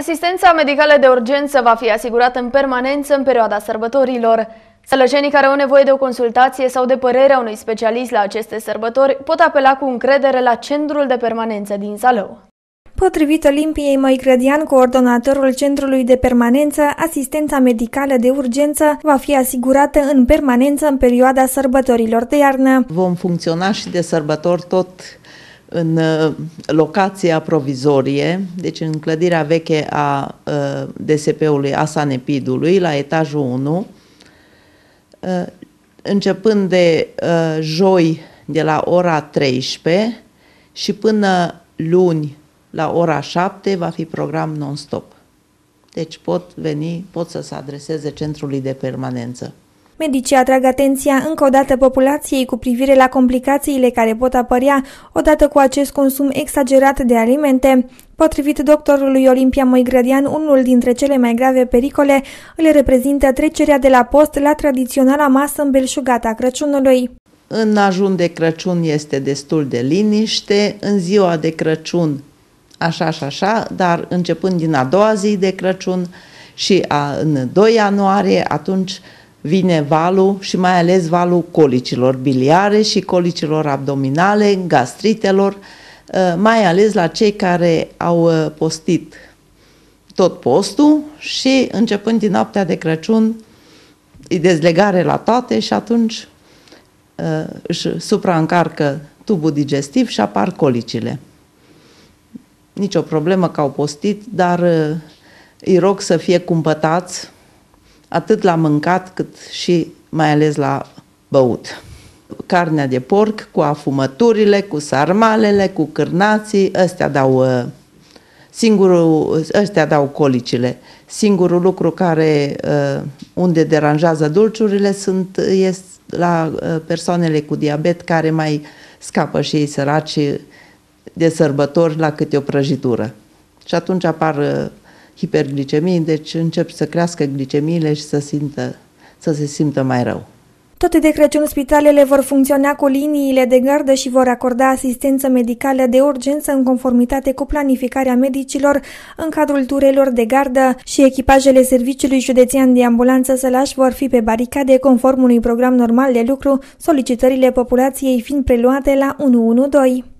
Asistența medicală de urgență va fi asigurată în permanență în perioada sărbătorilor. Sălășenii care au nevoie de o consultație sau de părerea unui specialist la aceste sărbători pot apela cu încredere la Centrul de Permanență din Salău. Potrivit Olimpiei Moigrădian, coordonatorul Centrului de Permanență, asistența medicală de urgență va fi asigurată în permanență în perioada sărbătorilor de iarnă. Vom funcționa și de sărbători tot în uh, locația provizorie, deci în clădirea veche a uh, DSP-ului Asanepidului, la etajul 1, uh, începând de joi de la ora 13 și până luni la ora 7 va fi program non-stop. Deci pot veni, pot să se adreseze centrului de permanență. Medicii atrag atenția încă o dată populației cu privire la complicațiile care pot apărea odată cu acest consum exagerat de alimente. Potrivit doctorului Olimpia Moigrădian, unul dintre cele mai grave pericole îl reprezintă trecerea de la post la tradiționala masă îmbelșugată a Crăciunului. În ajun de Crăciun este destul de liniște, în ziua de Crăciun așa și așa, dar începând din a doua zi de Crăciun și a, în 2 ianuarie, atunci vine valul și mai ales valul colicilor biliare și colicilor abdominale, gastritelor, uh, mai ales la cei care au uh, postit tot postul și începând din noaptea de Crăciun e dezlegare la toate și atunci uh, își supraîncarcă tubul digestiv și apar colicile. Nici o problemă că au postit, dar îi rog să fie cumpătați atât la mâncat cât și mai ales la băut. Carnea de porc cu afumăturile, cu sarmalele, cu cârnații, ăstea dau uh, singurul, ăstea dau colicile. Singurul lucru care uh, unde deranjează dulciurile sunt este la uh, persoanele cu diabet care mai scapă și ei săraci de sărbători la câte o prăjitură. Și atunci apar hiperglicemii, deci încep să crească glicemiile și să, simtă, să se simtă mai rău. Tot de Crăciun, spitalele vor funcționa cu liniile de gardă și vor acorda asistență medicală de urgență în conformitate cu planificarea medicilor în cadrul turelor de gardă și echipajele Serviciului Județean de Ambulanță Sălaș vor fi pe baricade conform unui program normal de lucru, solicitările populației fiind preluate la 112.